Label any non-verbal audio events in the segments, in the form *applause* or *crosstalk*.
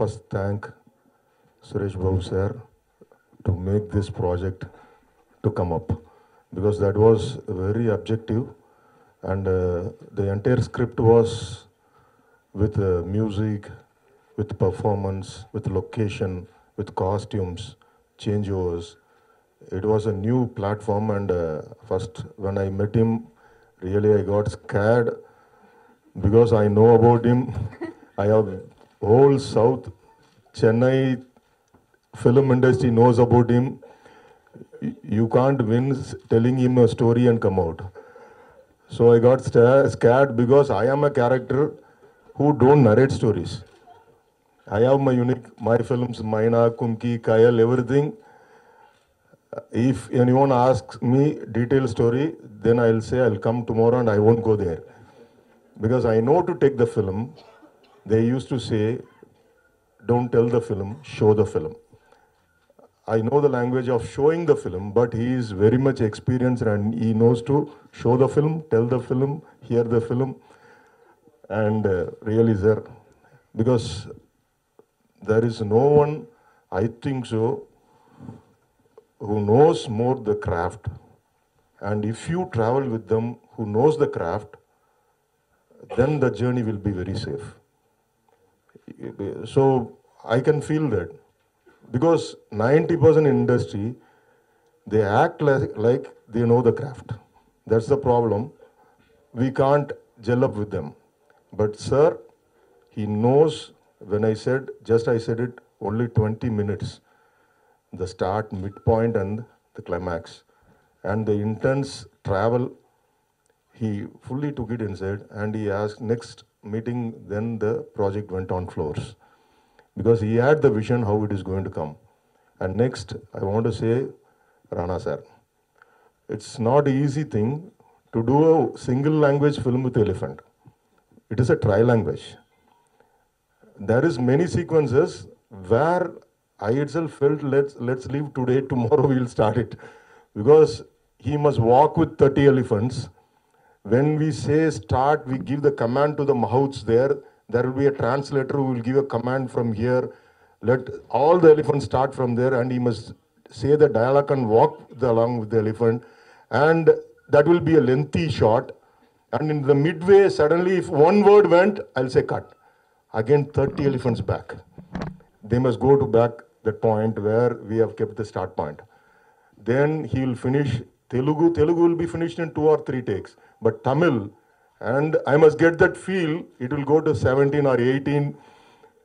first thank Suresh Babu sir to make this project to come up because that was very objective and uh, the entire script was with uh, music, with performance, with location, with costumes, changeovers. It was a new platform and uh, first when I met him, really I got scared because I know about him. *laughs* I have whole South Chennai film industry knows about him. You can't win telling him a story and come out. So I got scared because I am a character who don't narrate stories. I have my unique, my films, Maina, Kumki, Kayal, everything. If anyone asks me detailed story, then I'll say I'll come tomorrow and I won't go there. Because I know to take the film, they used to say, don't tell the film, show the film. I know the language of showing the film, but he is very much experienced and he knows to show the film, tell the film, hear the film, and uh, really there. Because there is no one, I think so, who knows more the craft. And if you travel with them who knows the craft, then the journey will be very safe so I can feel that because 90% industry they act like, like they know the craft. That's the problem. We can't gel up with them. But sir, he knows when I said, just I said it, only 20 minutes, the start, midpoint and the climax. And the intense travel, he fully took it inside and he asked, next meeting, then the project went on floors. Because he had the vision how it is going to come. And next, I want to say, Rana sir, it's not easy thing to do a single language film with elephant. It is a tri-language. There is many sequences where I itself felt let's let's leave today, *laughs* tomorrow we'll start it. Because he must walk with 30 elephants when we say start, we give the command to the mahouts there. There will be a translator who will give a command from here. Let all the elephants start from there and he must say the dialogue and walk the, along with the elephant. And that will be a lengthy shot. And in the midway, suddenly if one word went, I'll say cut. Again, 30 elephants back. They must go to back the point where we have kept the start point. Then he will finish Telugu. Telugu will be finished in two or three takes but Tamil. And I must get that feel, it will go to 17 or 18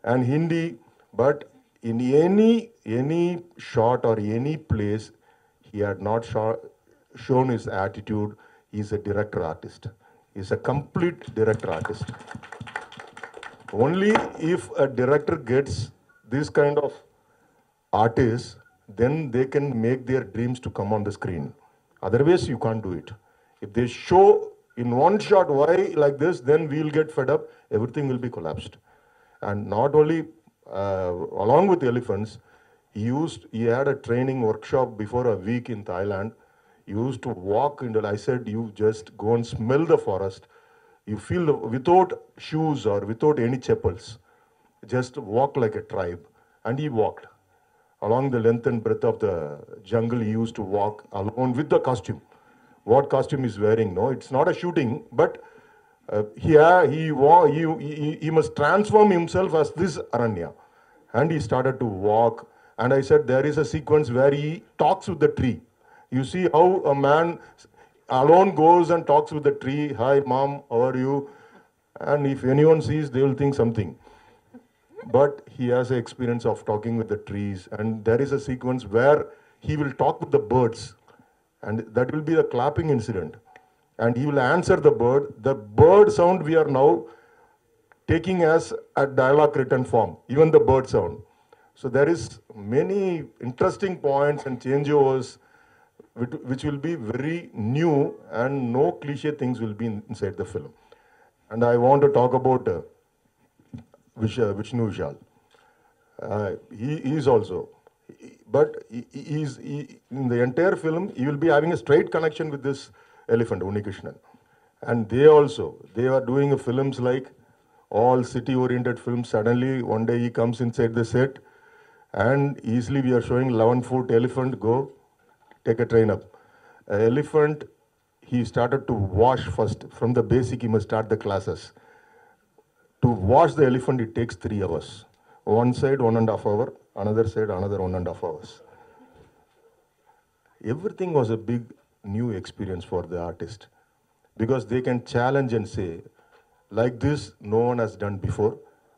and Hindi. But in any, any shot or any place, he had not shown his attitude. He's a director artist. He's a complete director artist. Only if a director gets this kind of artists, then they can make their dreams to come on the screen. Otherwise, you can't do it. If they show in one shot why like this, then we'll get fed up. Everything will be collapsed. And not only uh, along with elephants, he used he had a training workshop before a week in Thailand. He used to walk into. I said, you just go and smell the forest. You feel the, without shoes or without any chapels. Just walk like a tribe. And he walked along the length and breadth of the jungle. He used to walk alone with the costume what costume he's wearing. No, it's not a shooting, but uh, here he, he, he, he must transform himself as this Aranya. And he started to walk. And I said, there is a sequence where he talks with the tree. You see how a man alone goes and talks with the tree. Hi, mom, how are you? And if anyone sees, they will think something. But he has an experience of talking with the trees. And there is a sequence where he will talk with the birds. And that will be the clapping incident. And he will answer the bird. The bird sound we are now taking as a dialogue written form, even the bird sound. So there is many interesting points and changeovers which will be very new and no cliche things will be inside the film. And I want to talk about uh, uh Vishnu Vishal. Uh, he, he is also, but he, he, in the entire film, he will be having a straight connection with this elephant, Unikrishnan. And they also, they are doing films like all city-oriented films. Suddenly, one day he comes inside the set, and easily we are showing 11-foot elephant, go, take a train up. A elephant, he started to wash first. From the basic, he must start the classes. To wash the elephant, it takes three hours. One side, one and a half hour another side, another one and a half hours. Everything was a big new experience for the artist because they can challenge and say, like this, no one has done before,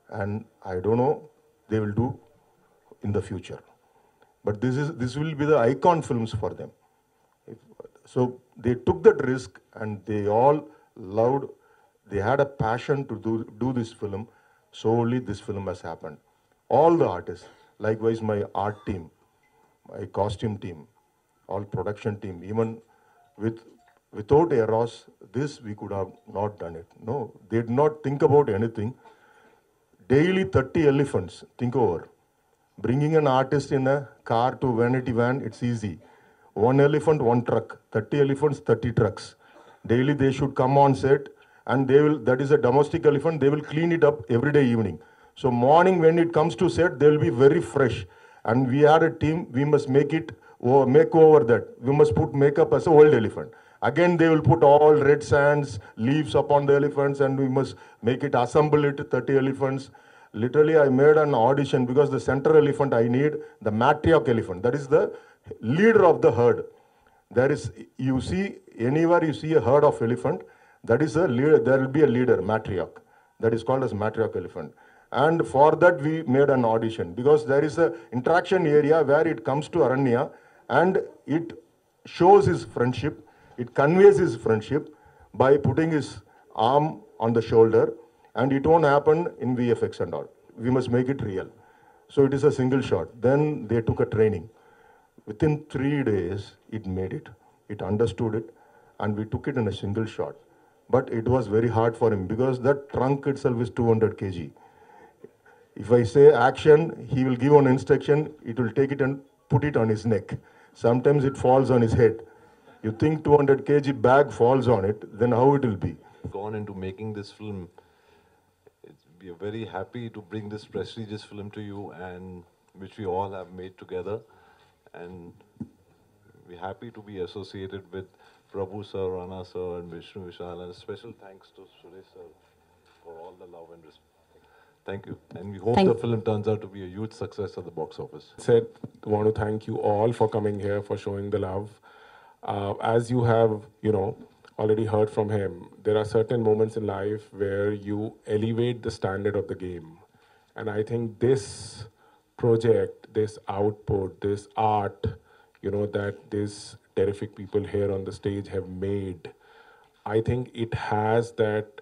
and I don't know, they will do in the future. But this, is, this will be the icon films for them. So they took that risk and they all loved, they had a passion to do, do this film. So only this film has happened. All the artists, Likewise, my art team, my costume team, all production team, even with without Eros, this we could have not done it. No, they did not think about anything. Daily 30 elephants, think over. Bringing an artist in a car to vanity van, it's easy. One elephant, one truck. 30 elephants, 30 trucks. Daily they should come on set and they will, that is a domestic elephant, they will clean it up every day evening. So morning when it comes to set, they'll be very fresh. And we are a team, we must make it, make over that. We must put makeup as a old elephant. Again, they will put all red sands, leaves upon the elephants and we must make it, assemble it, 30 elephants. Literally, I made an audition because the center elephant I need, the matriarch elephant, that is the leader of the herd. There is, you see, anywhere you see a herd of elephant, that is a leader, there will be a leader, matriarch. That is called as matriarch elephant. And for that, we made an audition because there is an interaction area where it comes to Aranya and it shows his friendship, it conveys his friendship by putting his arm on the shoulder and it won't happen in VFX and all. We must make it real. So it is a single shot. Then they took a training. Within three days, it made it. It understood it and we took it in a single shot. But it was very hard for him because that trunk itself is 200 kg. If I say action, he will give an instruction, it will take it and put it on his neck. Sometimes it falls on his head. You think 200 kg bag falls on it, then how it will be? Gone into making this film. We are very happy to bring this prestigious film to you and which we all have made together. And we're happy to be associated with Prabhu sir, Rana sir, and Vishnu Vishal. And a special thanks to Suresh sir for all the love and respect. Thank you. And we hope thank the film turns out to be a huge success at the box office. Said, want to thank you all for coming here, for showing the love. Uh, as you have, you know, already heard from him, there are certain moments in life where you elevate the standard of the game. And I think this project, this output, this art, you know, that these terrific people here on the stage have made, I think it has that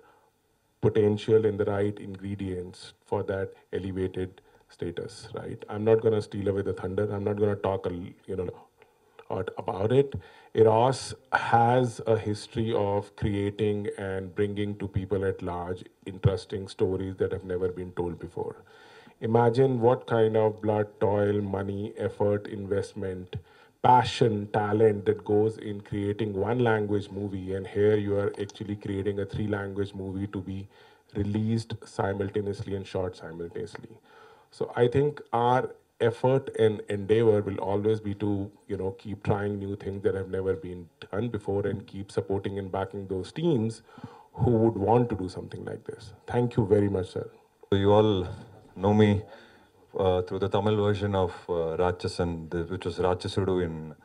potential and the right ingredients for that elevated status, right? I'm not going to steal away the thunder. I'm not going to talk, you know, about it. Eros has a history of creating and bringing to people at large interesting stories that have never been told before. Imagine what kind of blood, toil, money, effort, investment passion, talent that goes in creating one language movie, and here you are actually creating a three language movie to be released simultaneously and shot simultaneously. So I think our effort and endeavor will always be to you know keep trying new things that have never been done before and keep supporting and backing those teams who would want to do something like this. Thank you very much, sir. So you all know me. Uh, through the Tamil version of uh, Rachasan, which was Rachasudu in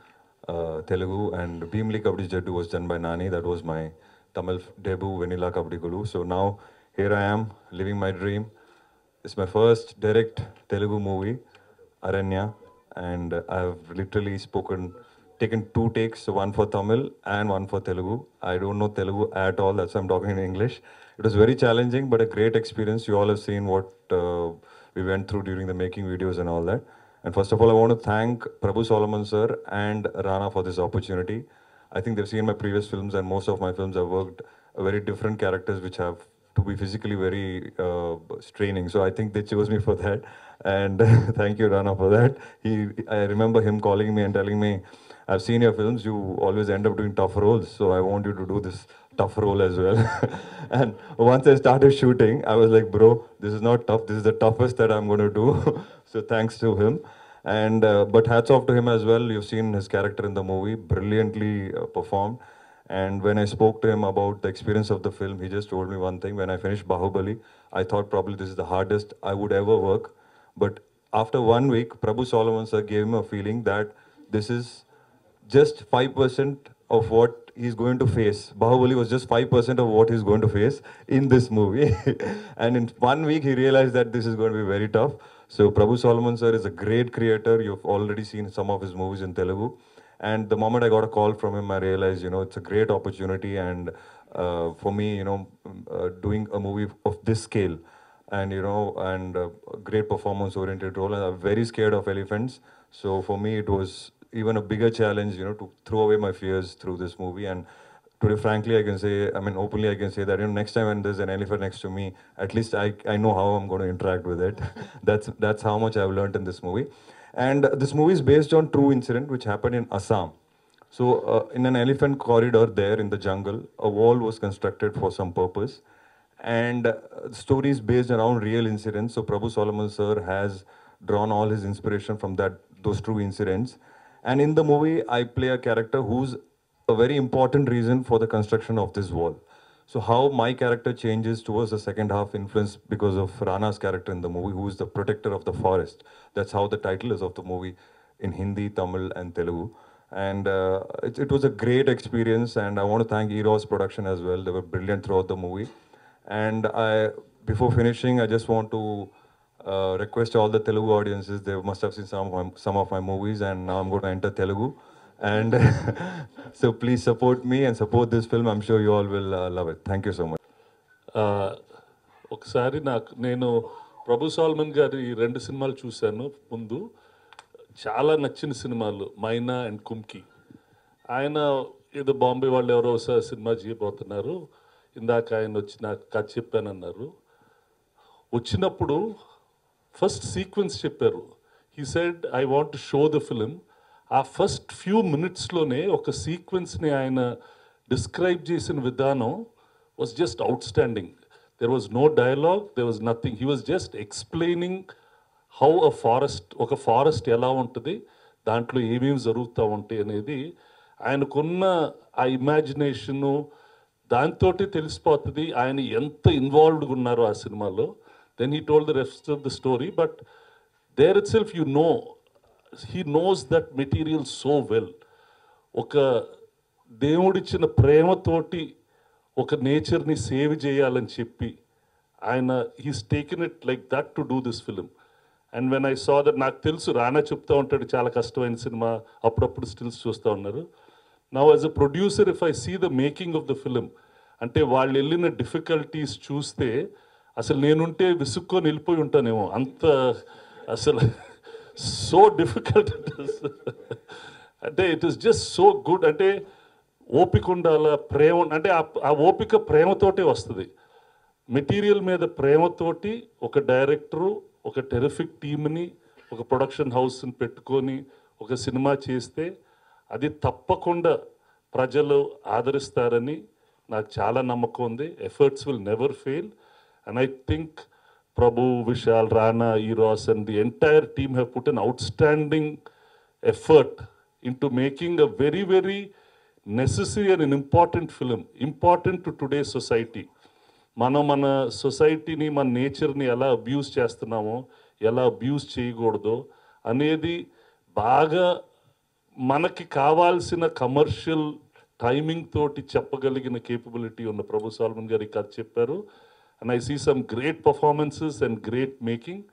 uh, Telugu, and Bhimli Kabdi Jaddu was done by Nani. That was my Tamil debut, Vanilla Kabdi Gulu. So now here I am, living my dream. It's my first direct Telugu movie, Aranya, and I've literally spoken, taken two takes, one for Tamil and one for Telugu. I don't know Telugu at all, that's why I'm talking in English. It was very challenging, but a great experience. You all have seen what uh, we went through during the making videos and all that. And first of all, I want to thank Prabhu Solomon sir and Rana for this opportunity. I think they've seen my previous films and most of my films I've worked very different characters which have to be physically very uh, straining. So I think they chose me for that. And *laughs* thank you, Rana, for that. He, I remember him calling me and telling me, I've seen your films. You always end up doing tough roles. So I want you to do this tough role as well. *laughs* and once I started shooting, I was like, bro, this is not tough. This is the toughest that I'm going to do. *laughs* so thanks to him. And uh, but hats off to him as well. You've seen his character in the movie, brilliantly uh, performed. And when I spoke to him about the experience of the film, he just told me one thing. When I finished Bahubali, I thought probably this is the hardest I would ever work. But after one week, Prabhu Solomon sir gave him a feeling that this is just 5% of what he's going to face. Bahubali was just 5% of what he's going to face in this movie. *laughs* and in one week, he realized that this is going to be very tough. So, Prabhu Solomon, sir, is a great creator. You've already seen some of his movies in Telugu. And the moment I got a call from him, I realized, you know, it's a great opportunity. And uh, for me, you know, uh, doing a movie of this scale and, you know, and great performance oriented role. And I'm very scared of elephants. So, for me, it was even a bigger challenge, you know, to throw away my fears through this movie. And today, frankly, I can say, I mean, openly, I can say that, you know, next time when there's an elephant next to me, at least I, I know how I'm going to interact with it. *laughs* that's, that's how much I've learned in this movie. And this movie is based on true incident which happened in Assam. So, uh, in an elephant corridor there in the jungle, a wall was constructed for some purpose. And uh, stories based around real incidents. So, Prabhu Solomon sir has drawn all his inspiration from that those true incidents and in the movie, I play a character who's a very important reason for the construction of this wall. So how my character changes towards the second half influence because of Rana's character in the movie, who is the protector of the forest. That's how the title is of the movie in Hindi, Tamil, and Telugu. And uh, it, it, was a great experience, and I want to thank Eros Production as well. They were brilliant throughout the movie. And I, before finishing, I just want to uh, request all the Telugu audiences. They must have seen some of my, some of my movies, and now I'm going to enter Telugu. And so please support me and support this film. I'm sure you all will uh, love it. Thank you so much. ఒకసారి నాకు నేను ప్రభు salmon గారి ఈ రెండు సినిమాలు చూశాను ముందు చాలా నచ్చిన సినిమాలు మైనా అండ్ కుమ్కి ఆయన ఏదో బాంబే వాళ్ళు ఎవరో ఒకసారి సినిమా చేయబోతున్నారు ఇందాక ఆయన వచ్చి నాకు కథ చెప్పానన్నారు వచ్చినప్పుడు ఫస్ట్ సీక్వెన్స్ చెప్పారు he said I want show the film ఆ ఫస్ట్ ఫ్యూ మినిట్స్లోనే ఒక సీక్వెన్స్ని ఆయన డిస్క్రైబ్ చేసిన విధానం was just outstanding there was no dialogue there was nothing he was just explaining how a forest ఒక ఫారెస్ట్ ఎలా ఉంటుంది దాంట్లో ఏమేమి జరుగుతూ ఉంటాయి అనేది ఆయనకున్న ఆ ఇమాజినేషను దాంతో తెలిసిపోతుంది ఆయన ఎంత ఇన్వాల్వ్డ్గా ఉన్నారో ఆ సినిమాలో Then he told the rest of the story, but there itself you know, he knows that material so well. ఒక దేవుడిచ్చిన ప్రేమతోటి ఒక నేచర్ని సేవ్ చేయాలని చెప్పి ఆయన he's taken it like that to do this film and when I saw that నాకు తెలుసు రానా చెప్తా ఉంటాడు చాలా కష్టమైన సినిమా అప్పుడప్పుడు స్టిల్స్ చూస్తూ ఉన్నారు నా as a producer if I see the making of the film అంటే వాళ్ళు వెళ్ళిన డిఫికల్టీస్ చూస్తే అసలు నేనుంటే విసుక్కొని వెళ్ళిపోయి ఉంటానేమో అంత అసలు సో డిఫికల్ట్ అంటే it is just so good అంటే ఓపిక ఉండాల ప్రేమ అంటే ఆ ఓపిక ప్రేమతోటే వస్తుంది మెటీరియల్ మీద ప్రేమతోటి ఒక డైరెక్టరు ఒక టెరిఫిక్ టీమ్ని ఒక ప్రొడక్షన్ హౌస్ని పెట్టుకొని ఒక సినిమా చేస్తే అది తప్పకుండా ప్రజలు ఆదరిస్తారని నాకు చాలా నమ్మకం ఉంది efforts will never fail And I think Prabhu, Vishal, Rana, Eros, and the entire team have put an outstanding effort into making a very, very necessary and an important film, important to today's society. మనం మన సొసైటీని మన నేచర్ని ఎలా abuse చేస్తున్నామో ఎలా abuse చేయకూడదో అనేది బాగా మనకి కావాల్సిన కమర్షియల్ టైమింగ్ తోటి చెప్పగలిగిన కేపబిలిటీ ఉన్న ప్రభు సాల్మన్ గారు ఈ కథ చెప్పారు And I see some great performances and great making.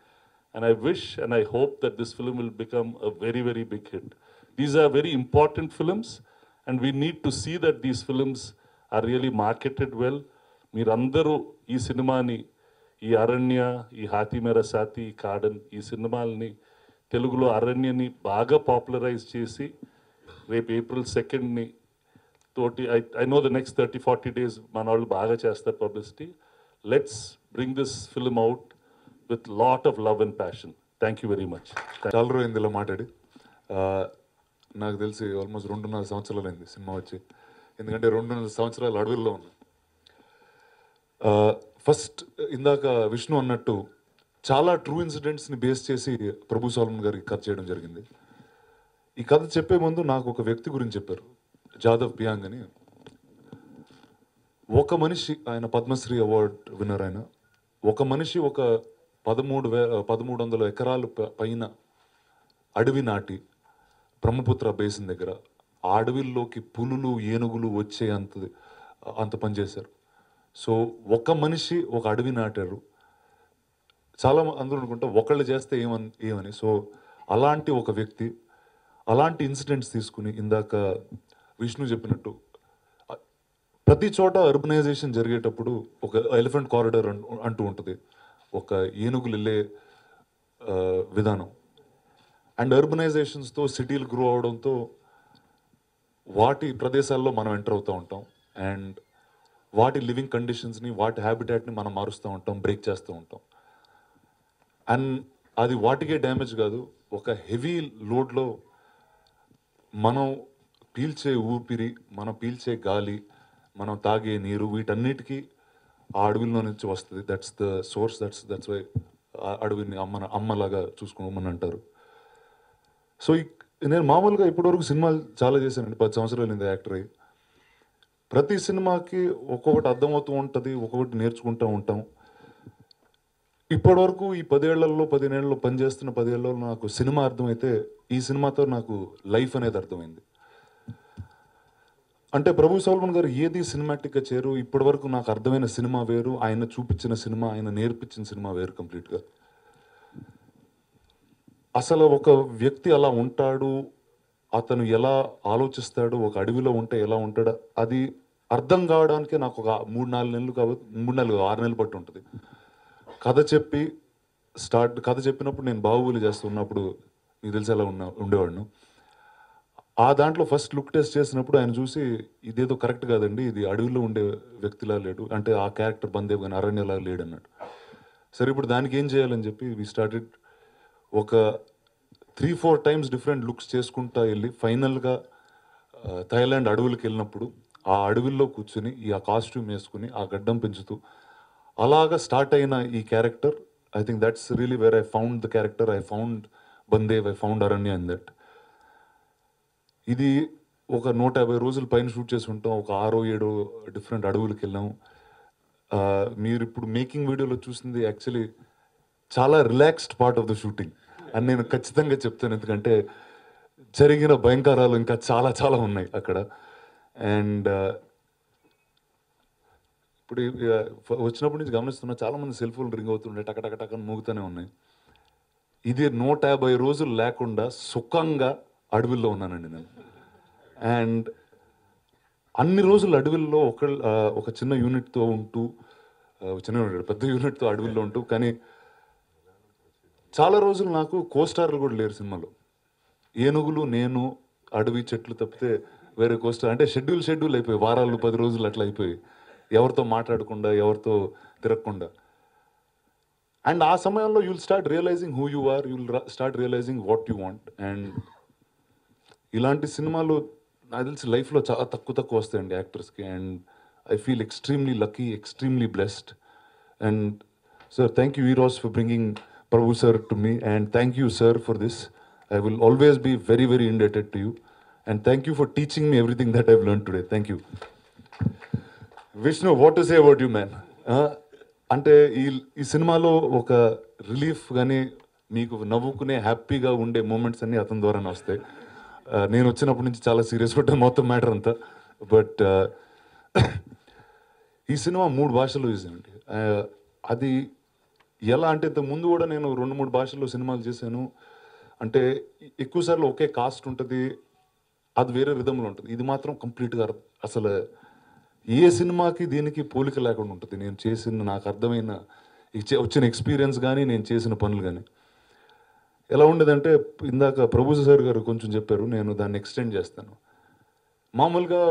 And I wish and I hope that this film will become a very, very big hit. These are very important films. And we need to see that these films are really marketed well. Mirandaru, e cinema ni, e aranya, e hati merasati, e kadan, e cinema ni, Telugu aranya ni, baga popularized chesi, rape April 2nd ni, 30, I, know the next 30, 40 days, manal baga chasta publicity. Let's bring this film out with lot of love and passion thank you very much చాలా రోజు ఇందులో మాట్లాడి నాకు తెలిసి almost రెండున్నర సంవత్సరాలు అయింది cinema వచ్చి ఎందుకంటే రెండున్నర సంవత్సరాలు అడవిల్లో ఉంది ఫస్ట్ ఇందాక విష్ణు అన్నట్టు చాలా ట్రూ ఇన్సిడెంట్స్ని బేస్ చేసి ప్రభు సోల్మన్ గారికి కథ చేయడం జరిగింది ఈ కథ చెప్పే ముందు నాకు ఒక వ్యక్తి గురించి చెప్పారు జాదవ్ బియాంగ్ అని ఒక మనిషి ఆయన పద్మశ్రీ అవార్డ్ విన్నర్ ఆయన ఒక మనిషి ఒక పదమూడు వే పదమూడు వందల ఎకరాలు పైన అడవి నాటి బ్రహ్మపుత్ర బేసిన్ దగ్గర ఆ అడవిల్లోకి పులులు ఏనుగులు వచ్చే అంత అంత పనిచేశారు సో ఒక మనిషి ఒక అడవి నాటారు చాలా అందరూ అనుకుంటా ఒకళ్ళు చేస్తే ఏమని ఏమని సో అలాంటి ఒక వ్యక్తి అలాంటి ఇన్సిడెంట్స్ తీసుకుని ఇందాక విష్ణు చెప్పినట్టు ప్రతి చోట అర్బనైజేషన్ జరిగేటప్పుడు ఒక ఎలిఫెంట్ కారిడార్ అంటూ ఉంటుంది ఒక ఏనుగులు వెళ్ళే విధానం అండ్ అర్బనైజేషన్స్తో సిటీలు గ్రో అవడంతో వాటి ప్రదేశాల్లో మనం ఎంటర్ అవుతూ ఉంటాం అండ్ వాటి లివింగ్ కండిషన్స్ని వాటి హ్యాబిటాట్ని మనం మారుస్తూ ఉంటాం బ్రేక్ చేస్తూ ఉంటాం అండ్ అది వాటికే డ్యామేజ్ కాదు ఒక హెవీ లోడ్లో మనం పీల్చే ఊపిరి మనం పీల్చే గాలి మనం తాగే నీరు వీటన్నిటికీ ఆ అడవిలో నుంచి వస్తుంది that's the source that's that's why అడవిని అమ్మ అమ్మలాగా చూసుకోమని అంటారు సో నేను మామూలుగా ఇప్పటివరకు సినిమాలు చాలా చేశానండి పది సంవత్సరాలు నేను యాక్టర్ అయ్యి ప్రతి సినిమాకి ఒక్కొక్కటి అర్థమవుతూ ఉంటుంది ఒక్కొక్కటి నేర్చుకుంటూ ఉంటాం ఇప్పటివరకు ఈ పదేళ్లలో పదిహేనేళ్ళలో పనిచేస్తున్న పదేళ్లలో నాకు సినిమా అర్థమైతే ఈ సినిమాతో నాకు లైఫ్ అనేది అర్థమైంది అంటే ప్రభు సోల్మన్ గారు ఏది సినిమాటిక్గా చేరు ఇప్పటి వరకు నాకు అర్థమైన సినిమా వేరు ఆయన చూపించిన సినిమా ఆయన నేర్పించిన సినిమా వేరు కంప్లీట్గా అసలు ఒక వ్యక్తి అలా ఉంటాడు అతను ఎలా ఆలోచిస్తాడు ఒక అడవిలో ఉంటే ఎలా ఉంటాడు అది అర్థం కావడానికి నాకు ఒక మూడు నాలుగు నెలలు కాబట్టి మూడు నెలలు ఆరు నెలలు పట్టి ఉంటుంది కథ చెప్పి స్టార్ట్ కథ చెప్పినప్పుడు నేను బాహుబలి చేస్తున్నప్పుడు మీకు తెలిసి ఎలా ఉన్న ఉండేవాడిను ఆ దాంట్లో ఫస్ట్ లుక్ టెస్ట్ చేసినప్పుడు ఆయన చూసి ఇదేదో కరెక్ట్ కాదండి ఇది అడవిలో ఉండే వ్యక్తిలా లేడు అంటే ఆ క్యారెక్టర్ బందేవ్ కానీ అరణ్యలా లేడు అన్నట్టు సరే ఇప్పుడు దానికి ఏం చేయాలని చెప్పి వి స్టార్టెడ్ ఒక three four times different looks చేసుకుంటా వెళ్ళి ఫైనల్గా థాయిలాండ్ అడవులకు వెళ్ళినప్పుడు ఆ అడవుల్లో కూర్చుని ఈ ఆ కాస్ట్యూమ్ వేసుకుని ఆ గడ్డం పెంచుతూ అలాగా స్టార్ట్ అయిన ఈ character I think that's really where I found the character I found Bandev I found Aranya and that ఇది ఒక నూట యాభై రోజుల పైన షూట్ చేసి ఉంటాం ఒక ఆరో ఏడో డిఫరెంట్ అడవులకు వెళ్ళాం మీరు ఇప్పుడు మేకింగ్ వీడియోలో చూసింది యాక్చువల్లీ చాలా relaxed part of the shooting అని నేను ఖచ్చితంగా చెప్తాను ఎందుకంటే జరిగిన భయంకరాలు ఇంకా చాలా చాలా ఉన్నాయి అక్కడ అండ్ ఇప్పుడు వచ్చినప్పటి నుంచి గమనిస్తున్నా చాలామంది సెల్ ఫోన్ రింగ్ అవుతుండే టకటకటకని మూగుతూనే ఉన్నాయి ఇది నూట యాభై రోజులు లేకుండా సుఖంగా అడవుల్లో ఉన్నానండి నేను అండ్ అన్ని రోజులు అడవుల్లో ఒక ఒక చిన్న యూనిట్తో ఉంటూ చిన్న పెద్ద యూనిట్తో అడవుల్లో ఉంటూ కానీ చాలా రోజులు నాకు కోస్టార్లు కూడా లేరు సినిమాలో ఏనుగులు నేను అడవి చెట్లు తప్పితే వేరే కోస్టార్ అంటే షెడ్యూల్ షెడ్యూల్ అయిపోయి వారాలు పది రోజులు అట్లా అయిపోయి ఎవరితో మాట్లాడకుండా ఎవరితో తిరగకుండా అండ్ ఆ సమయంలో you'll start realising who you are you'll start realising what you want and ఇలాంటి సినిమాలు నాకు తెలిసి లైఫ్లో చాలా తక్కువ తక్కువ వస్తాయండి యాక్టర్స్కి and I feel extremely lucky extremely blessed and sir thank you Eros for bringing Prabhu sir to me and thank you sir for this I will always be very very indebted to you and thank you for teaching me everything that I've learn today thank you Vishnu what is say about you man అంటే ఈ ఈ సినిమాలో ఒక relief కానీ మీకు నవ్వుకునే హ్యాపీగా ఉండే moments అన్నీ అతని ద్వారానే వస్తాయి నేను వచ్చినప్పటి నుంచి చాలా సీరియస్ పడ్డా మొత్తం మ్యాటర్ అంతా బట్ ఈ సినిమా మూడు భాషల్లో చేశానండి అది ఎలా అంటే ఇంత ముందు కూడా నేను రెండు మూడు భాషల్లో సినిమాలు చేశాను అంటే ఎక్కువసార్లు ఒకే కాస్ట్ ఉంటుంది అది వేరే విధంలో ఉంటుంది ఇది మాత్రం కంప్లీట్గా అసలు ఏ సినిమాకి దీనికి పోలిక లేకుండా ఉంటుంది నేను చేసిన నాకు అర్థమైన వచ్చిన ఎక్స్పీరియన్స్ కానీ నేను చేసిన పనులు కానీ ఎలా ఉండేదంటే ఇందాక ప్రభు సార్ గారు కొంచెం చెప్పారు నేను దాన్ని ఎక్స్టెండ్ చేస్తాను మామూలుగా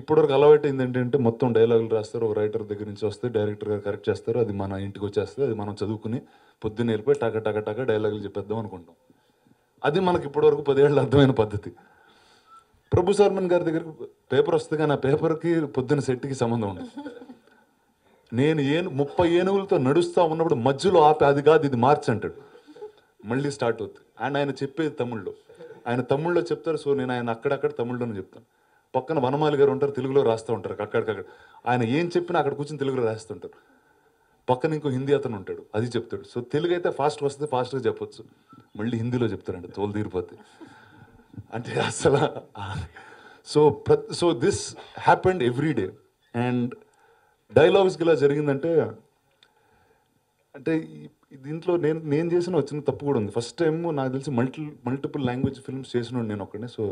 ఇప్పటివరకు అలవాటు ఏంటంటే మొత్తం డైలాగులు రాస్తారు ఒక రైటర్ దగ్గర నుంచి వస్తే డైరెక్టర్ గారు కరెక్ట్ చేస్తారు అది మన ఇంటికి వచ్చేస్తుంది అది మనం చదువుకుని పొద్దున్న వెళ్ళిపోయి టక టక టక డైలాగులు చెప్పేద్దాం అనుకుంటాం అది మనకి ఇప్పటివరకు పదేళ్ళు అర్థమైన పద్ధతి ప్రభు శర్మన్ గారి దగ్గర పేపర్ వస్తే కానీ ఆ పేపర్కి పొద్దున్న సెట్కి సంబంధం ఉండదు నేను ఏను ముప్పై ఏనుగులతో నడుస్తూ ఉన్నప్పుడు మధ్యలో ఆపే అది కాదు ఇది మార్చి అంటాడు మళ్ళీ స్టార్ట్ అవుతుంది అండ్ ఆయన చెప్పేది తమిళ్లో ఆయన తమిళ్లో చెప్తారు సో నేను ఆయన అక్కడక్కడ తమిళ్లోనే చెప్తాను పక్కన వనమాలి గారు ఉంటారు తెలుగులో రాస్తూ ఉంటారు అక్కడికక్కడ ఆయన ఏం చెప్పినా అక్కడ కూర్చొని తెలుగులో రాస్తుంటారు పక్కన ఇంకో హిందీ అతను ఉంటాడు అది చెప్తాడు సో తెలుగు అయితే ఫాస్ట్ వస్తుంది ఫాస్ట్గా చెప్పొచ్చు మళ్ళీ హిందీలో చెప్తారండి తోలు తీరిపోతే అంటే అసలు సో ప్ర so this happened every day and డైలాగ్స్కి ఇలా జరిగిందంటే అంటే దీంట్లో నేను నేను చేసిన వచ్చిన తప్పు కూడా ఉంది ఫస్ట్ టైమ్ నాకు తెలిసి మల్టి మల్టిపుల్ లాంగ్వేజ్ ఫిల్మ్స్ చేసిన నేను ఒక్కడే సో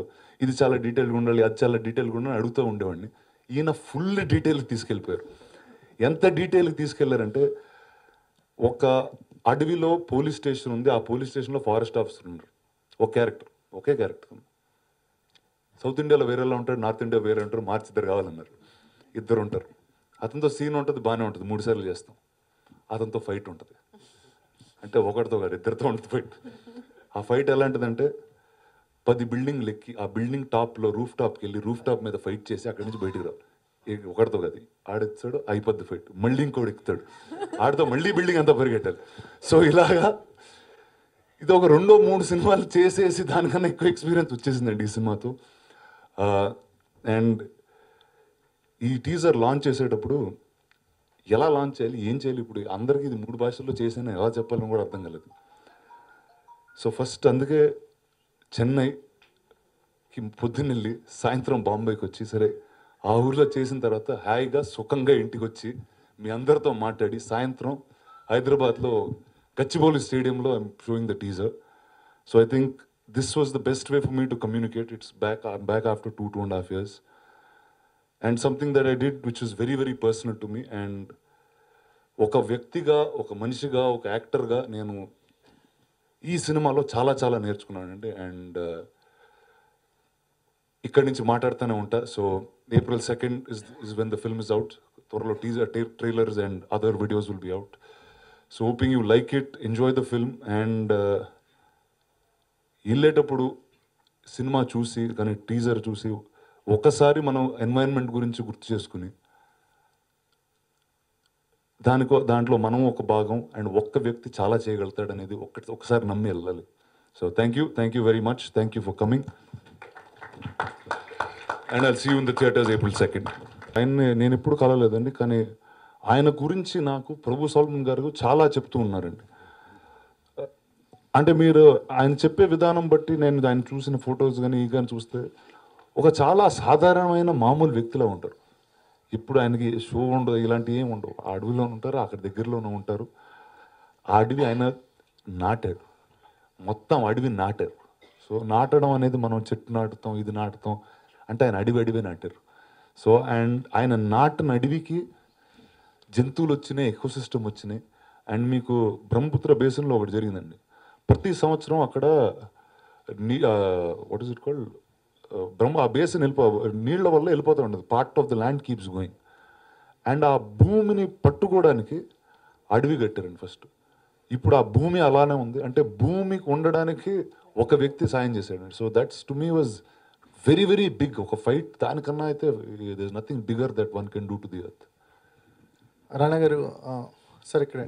ఇది చాలా డీటెయిల్గా ఉండాలి అది చాలా డీటెయిల్గా ఉండాలి అడుగుతూ ఉండేవాడిని ఈయన ఫుల్ డీటెయిల్కి తీసుకెళ్ళిపోయారు ఎంత డీటెయిల్కి తీసుకెళ్లారంటే ఒక అడవిలో పోలీస్ స్టేషన్ ఉంది ఆ పోలీస్ స్టేషన్లో ఫారెస్ట్ ఆఫీసర్ ఉన్నారు ఒక క్యారెక్టర్ ఒకే క్యారెక్టర్ సౌత్ ఇండియాలో వేరేలా ఉంటారు నార్త్ ఇండియా వేరే ఉంటారు మార్చి ఇద్దరు కావాలన్నారు ఇద్దరు ఉంటారు అతనితో సీన్ ఉంటుంది బాగానే ఉంటుంది మూడు సార్లు చేస్తాం అతనితో ఫైట్ ఉంటుంది అంటే ఒకరితో కాదు ఇద్దరితో ఉంటుంది ఫైట్ ఆ ఫైట్ ఎలాంటిదంటే పది బిల్డింగ్లు ఎక్కి ఆ బిల్డింగ్ టాప్లో రూఫ్ టాప్కి వెళ్ళి రూఫ్ టాప్ మీద ఫైట్ చేసి అక్కడి నుంచి బయటకు రావు ఒకరితో కాదు ఆడెత్తాడు అయిపోద్ది ఫైట్ మళ్ళీ ఇంకోటి ఎక్కుతాడు ఆడితో మళ్ళీ బిల్డింగ్ అంతా పరిగెట్టాలి సో ఇలాగా ఇది ఒక రెండో మూడు సినిమాలు చేసేసి దానికన్నా ఎక్కువ ఎక్స్పీరియన్స్ వచ్చేసిందండి ఈ సినిమాతో అండ్ ఈ టీజర్ లాంచ్ చేసేటప్పుడు ఎలా లాంచ్ చేయాలి ఏం చేయాలి ఇప్పుడు అందరికీ ఇది మూడు భాషల్లో చేసినా ఎలా చెప్పాలని కూడా అర్థం కాలేదు సో ఫస్ట్ అందుకే చెన్నైకి పొద్దున్నెళ్ళి సాయంత్రం బాంబేకి వచ్చి సరే ఆ ఊర్లో చేసిన తర్వాత హాయిగా సుఖంగా ఇంటికి వచ్చి మీ అందరితో మాట్లాడి సాయంత్రం హైదరాబాద్లో గచ్చిబౌలి స్టేడియంలో I'm showing the teaser so I think this was the best way for me to communicate it's back back after two two and half years and something that I did which is very very personal to me and ఒక వ్యక్తిగా ఒక మనిషిగా ఒక యాక్టర్గా నేను ఈ సినిమాలో చాలా చాలా నేర్చుకున్నానండి అండ్ uh, ఇక్కడి నుంచి మాట్లాడుతూనే ఉంటా so April second is is when the film is out త్వరలో teaser trailers and other videos will be out so hoping you like it enjoy the film and వెళ్ళేటప్పుడు సినిమా చూసి కానీ టీజర్ చూసి ఒకసారి మనం ఎన్వైరన్మెంట్ గురించి గుర్తు చేసుకుని దానికో దాంట్లో మనం ఒక భాగం అండ్ ఒక్క వ్యక్తి చాలా చేయగలుగుతాడు అనేది ఒక్కటి ఒకసారి నమ్మి వెళ్ళాలి so thank you thank you very much thank you for coming and I see in the theatres April second ఆయన్ని నేను ఎప్పుడు కలవలేదండి కానీ ఆయన గురించి నాకు ప్రభు సోల్మన్ గారు చాలా చెప్తూ ఉన్నారండి అంటే మీరు ఆయన చెప్పే విధానం బట్టి నేను ఆయన చూసిన ఫొటోస్ కానీ ఈ కానీ చూస్తే ఒక చాలా సాధారణమైన మామూలు వ్యక్తిలో ఉంటారు ఇప్పుడు ఆయనకి షో ఉండదు ఇలాంటివి ఏమి ఉండవు అడవిలోనే ఉంటారు అక్కడ దగ్గరలోనే ఉంటారు ఆ అడవి ఆయన నాటాడు మొత్తం అడవి నాటారు సో నాటడం అనేది మనం చెట్టు నాటుతాం ఇది నాటుతాం అంటే ఆయన అడవి అడివి నాటారు సో అండ్ ఆయన నాటిన అడవికి జంతువులు వచ్చినాయి ఎక్కువ సిస్టమ్ వచ్చినాయి అండ్ మీకు బ్రహ్మపుత్ర బేసిన్లో ఒకటి జరిగిందండి ప్రతి సంవత్సరం అక్కడ నీ what is it called Brahma ఆ బేసిన్ వెళ్ళిపో నీళ్ల వల్ల వెళ్ళిపోతూ ఉండదు part of the land keeps going and ఆ భూమిని పట్టుకోవడానికి అడవి కట్టారండి ఫస్ట్ ఇప్పుడు ఆ భూమి అలానే ఉంది అంటే భూమికి ఉండడానికి ఒక వ్యక్తి సాయం చేశాడు so that's to me was very very big ఒక ఫైట్ దానికన్నా అయితే this nothing bigger that one can do to the earth Rana గారు సార్ ఇక్కడ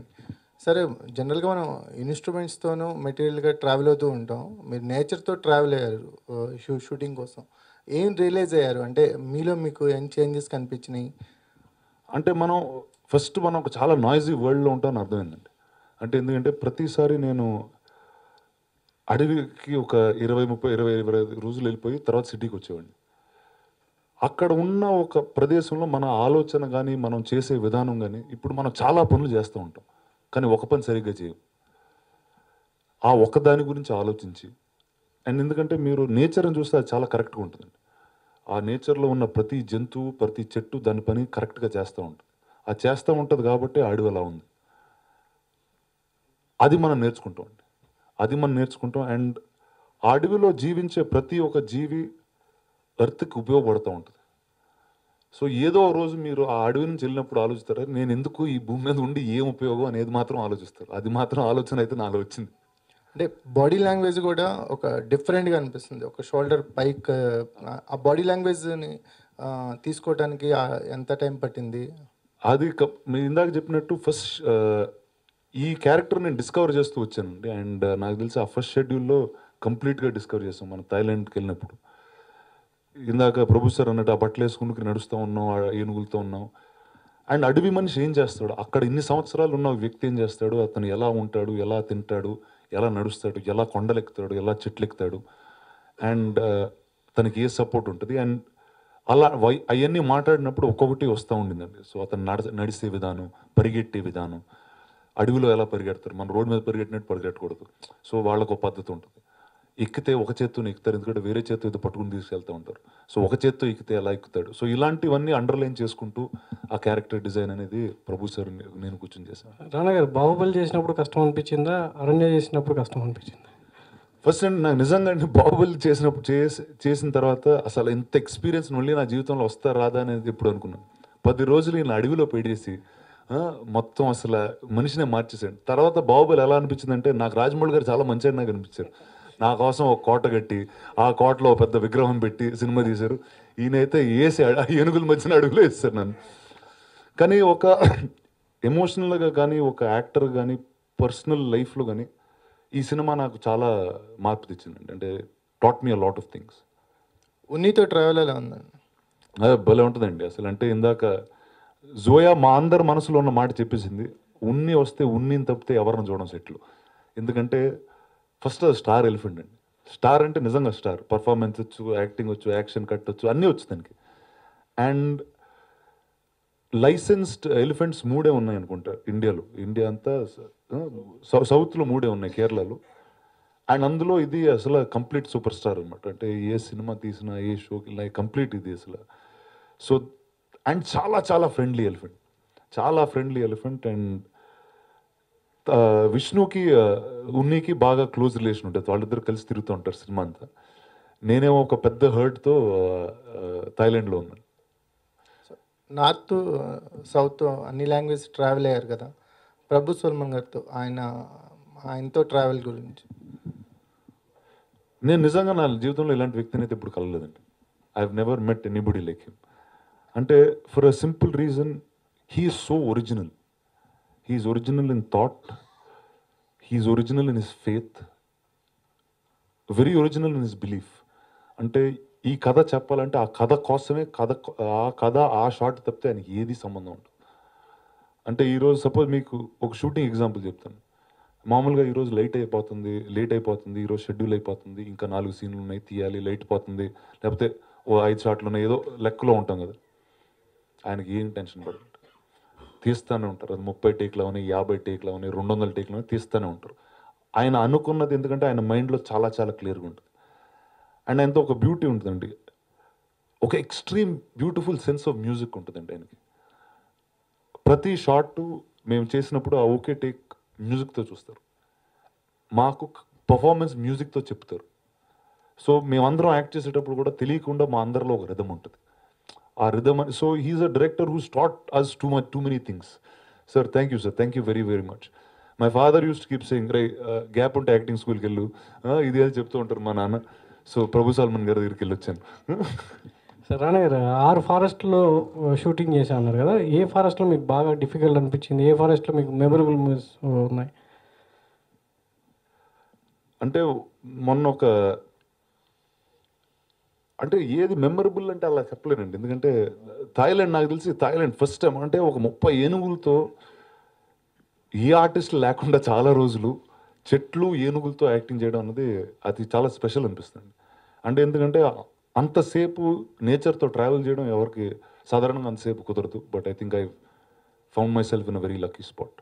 సరే జనరల్గా మనం ఇన్స్ట్రుమెంట్స్తోనూ మెటీరియల్గా ట్రావెల్ అవుతూ ఉంటాం మీరు నేచర్తో ట్రావెల్ అయ్యారు షూ షూటింగ్ కోసం ఏం రియలైజ్ అయ్యారు అంటే మీలో మీకు ఏం చేంజెస్ కనిపించినాయి అంటే మనం ఫస్ట్ మనం ఒక చాలా నాయిజీ వరల్డ్లో అని అర్థమైందండి అంటే ఎందుకంటే ప్రతిసారి నేను అడవికి ఒక ఇరవై ముప్పై ఇరవై ఇరవై రోజులు వెళ్ళిపోయి తర్వాత సిటీకి వచ్చేవాడిని అక్కడ ఉన్న ఒక ప్రదేశంలో మన ఆలోచన కానీ మనం చేసే విధానం కానీ ఇప్పుడు మనం చాలా పనులు చేస్తూ ఉంటాం కానీ ఒక పని సరిగ్గా చేయవు ఆ దాని గురించి ఆలోచించి అండ్ ఎందుకంటే మీరు నేచర్ని చూస్తే అది చాలా కరెక్ట్గా ఉంటుందండి ఆ నేచర్లో ఉన్న ప్రతి జంతువు ప్రతి చెట్టు దాని పని కరెక్ట్గా చేస్తూ ఉంటుంది ఆ చేస్తూ ఉంటుంది కాబట్టి అడవి అలా ఉంది అది మనం నేర్చుకుంటాం అండి అది మనం నేర్చుకుంటాం అండ్ అడవిలో జీవించే ప్రతి ఒక్క జీవి ఎర్త్కి ఉపయోగపడుతూ ఉంటుంది సో ఏదో రోజు మీరు ఆ అడవి నుంచి వెళ్ళినప్పుడు ఆలోచిస్తారు నేను ఎందుకు ఈ భూమి మీద ఉండి ఏం ఉపయోగం అనేది మాత్రం ఆలోచిస్తారు అది మాత్రం ఆలోచన అయితే నాలో వచ్చింది అంటే బాడీ లాంగ్వేజ్ కూడా ఒక డిఫరెంట్గా అనిపిస్తుంది ఒక షోల్డర్ పైక్ ఆ బాడీ లాంగ్వేజ్ని తీసుకోవడానికి ఎంత టైం పట్టింది అది మీరు ఇందాక చెప్పినట్టు ఫస్ట్ ఈ క్యారెక్టర్ నేను డిస్కవర్ చేస్తూ వచ్చానండి అండ్ నాకు తెలిసి ఆ ఫస్ట్ షెడ్యూల్లో కంప్లీట్గా డిస్కవర్ చేస్తాం మనం థాయిలాండ్కి వెళ్ళినప్పుడు ఇందాక ప్రభు సార్ అన్నట్టు ఆ బట్టలు వేసుకుంటూ నడుస్తూ ఉన్నాం ఏనుగులతో ఉన్నాం అండ్ అడవి మనిషి ఏం చేస్తాడు అక్కడ ఇన్ని సంవత్సరాలు ఉన్న వ్యక్తి ఏం చేస్తాడు అతను ఎలా ఉంటాడు ఎలా తింటాడు ఎలా నడుస్తాడు ఎలా కొండలెక్కుతాడు ఎలా చెట్లెక్కుతాడు అండ్ తనకి ఏ సపోర్ట్ ఉంటుంది అండ్ అలా వై అవన్నీ మాట్లాడినప్పుడు ఒక్కొక్కటి వస్తూ ఉండిందండి సో అతను నడ నడిసే విధానం పరిగెట్టే విధానం అడవిలో ఎలా పరిగెడతారు మనం రోడ్డు మీద పరిగెట్టినట్టు పరిగెట్టకూడదు సో వాళ్ళకు పద్ధతి ఉంటుంది ఎక్కితే ఒక చేత్తో ఎక్కుతారు ఎందుకంటే వేరే చేత్తో ఇది పట్టుకుని తీసుకెళ్తూ ఉంటారు సో ఒక చేత్తో ఎక్కితే ఎలా ఎక్కుతాడు సో ఇలాంటివన్నీ అండర్లైన్ చేసుకుంటూ ఆ క్యారెక్టర్ డిజైన్ అనేది ప్రభు సార్ నేను కూర్చొని చేశాను రాణా గారు బాహుబలి చేసినప్పుడు కష్టం అనిపించిందా అరణ్య చేసినప్పుడు కష్టం అనిపించింది ఫస్ట్ అండ్ నాకు నిజంగా అండి బాహుబలి చేసినప్పుడు చేసి చేసిన తర్వాత అసలు ఇంత ఎక్స్పీరియన్స్ మళ్ళీ నా జీవితంలో వస్తా రాదా అనేది ఎప్పుడు అనుకున్నాను పది రోజులు నేను అడవిలో పెడేసి మొత్తం అసలు మనిషినే మార్చేసాడు తర్వాత బాహుబలి ఎలా అనిపించిందంటే నాకు రాజమౌళి గారు చాలా మంచి నాకు అనిపించారు నా కోసం ఒక కోట కట్టి ఆ కోటలో పెద్ద విగ్రహం పెట్టి సినిమా తీశారు ఈయనైతే ఆ ఏనుగుల మధ్యన అడుగులో వేస్తారు నన్ను కానీ ఒక ఎమోషనల్గా *clears throat* కానీ ఒక యాక్టర్ కానీ పర్సనల్ లైఫ్లో కానీ ఈ సినిమా నాకు చాలా మార్పు తెచ్చిందండి అంటే taught me a lot of things ఉన్నితో ట్రావెల్ ఎలా ఉందండి అదే భలే ఉంటుందండి అసలు అంటే ఇందాక జోయా మా అందరి మనసులో ఉన్న మాట చెప్పేసింది ఉన్ని వస్తే ఉన్నిని తప్పితే ఎవరిని చూడడం సెట్లు ఎందుకంటే ఫస్ట్ స్టార్ ఎలిఫెంట్ అండి స్టార్ అంటే నిజంగా స్టార్ పర్ఫార్మెన్స్ వచ్చు యాక్టింగ్ వచ్చు యాక్షన్ కట్ వచ్చు అన్నీ వచ్చు దానికి అండ్ లైసెన్స్డ్ ఎలిఫెంట్స్ మూడే ఉన్నాయి అనుకుంటా ఇండియాలో ఇండియా అంతా సౌత్లో మూడే ఉన్నాయి కేరళలో అండ్ అందులో ఇది అసలు కంప్లీట్ సూపర్ స్టార్ అనమాట అంటే ఏ సినిమా తీసినా ఏ షోకి వెళ్ళినా కంప్లీట్ ఇది అసలు సో అండ్ చాలా చాలా ఫ్రెండ్లీ ఎలిఫెంట్ చాలా ఫ్రెండ్లీ ఎలిఫెంట్ అండ్ విష్ణుకి ఉన్నికి బాగా క్లోజ్ రిలేషన్ ఉంటుంది వాళ్ళిద్దరు కలిసి తిరుగుతూ ఉంటారు సినిమా అంతా నేనేమో ఒక పెద్ద హర్ట్తో థాయిలాండ్లో ఉన్నాను నార్త్ సౌత్ అన్ని లాంగ్వేజ్ ట్రావెల్ అయ్యారు కదా ప్రభు సోల్మన్ గారితో ఆయన ఆయనతో ట్రావెల్ గురించి నేను నిజంగా నా జీవితంలో ఇలాంటి వ్యక్తిని అయితే ఇప్పుడు కలలేదండి I never met anybody like him అంటే for a simple reason he so original He original in thought thought. Original in original faith very original in his belief అంటే ఈ కథ చెప్పాలంటే ఆ కథ కోసమే కథ ఆ కథ ఆ షార్ట్ తప్పితే ఆయనకి ఏది సంబంధం ఉండదు అంటే ఈరోజు సపోజ్ మీకు ఒక షూటింగ్ ఎగ్జాంపుల్ చెప్తాను మామూలుగా ఈరోజు లైట్ అయిపోతుంది లేట్ అయిపోతుంది ఈరోజు షెడ్యూల్ అయిపోతుంది ఇంకా నాలుగు సీన్లు ఉన్నాయి తీయాలి లైట్ పోతుంది లేకపోతే ఓ ఐదు షాట్లు ఉన్నాయి ఏదో లెక్కలో ఉంటాం కదా ఆయనకి ఏం టెన్షన్ పడదు తీస్తూనే ఉంటారు అది ముప్పై అని యాభై అని రెండు వందల అని తీస్తూనే ఉంటారు ఆయన అనుకున్నది ఎందుకంటే ఆయన మైండ్లో చాలా చాలా క్లియర్గా ఉంటుంది అండ్ ఆయనతో ఒక బ్యూటీ ఉంటుందండి ఒక extreme beautiful sense of music ఉంటుందండి ఆయనకి ప్రతి షాట్ మేము చేసినప్పుడు ఆ ఓకే టేక్ మ్యూజిక్తో చూస్తారు మాకు పర్ఫార్మెన్స్ మ్యూజిక్తో చెప్తారు సో మేమందరం యాక్ట్ చేసేటప్పుడు కూడా తెలియకుండా మా అందరిలో ఒక రథం ఉంటుంది ఆ rhythm. So he's a director who taught us too much too many things sir thank you sir thank you very very much my father used keep saying రై గ్యాప్ ఉంటే యాక్టింగ్ స్కూల్కి వెళ్ళు ఇది అది చెప్తూ ఉంటారు మా నాన్న సో ప్రభు సల్మాన్ గారి దగ్గరికి వచ్చాను సార్ రాణయ్య గారు ఆరు ఫారెస్ట్లో షూటింగ్ చేశా అన్నారు కదా ఏ ఫారెస్ట్లో మీకు బాగా డిఫికల్ట్ అనిపించింది ఏ ఫారెస్ట్లో మీకు మెమరబుల్ మూవీస్ ఉన్నాయి అంటే మొన్న ఒక అంటే ఏది మెమరబుల్ అంటే అలా చెప్పలేనండి ఎందుకంటే థాయిలాండ్ నాకు తెలిసి థాయిలాండ్ ఫస్ట్ టైం అంటే ఒక ముప్పై ఏనుగులతో ఈ ఆర్టిస్ట్ లేకుండా చాలా రోజులు చెట్లు ఏనుగులతో యాక్టింగ్ చేయడం అన్నది అది చాలా స్పెషల్ అనిపిస్తుంది అంటే ఎందుకంటే అంతసేపు నేచర్తో ట్రావెల్ చేయడం ఎవరికి సాధారణంగా అంతసేపు కుదరదు but I think I found myself in a very lucky spot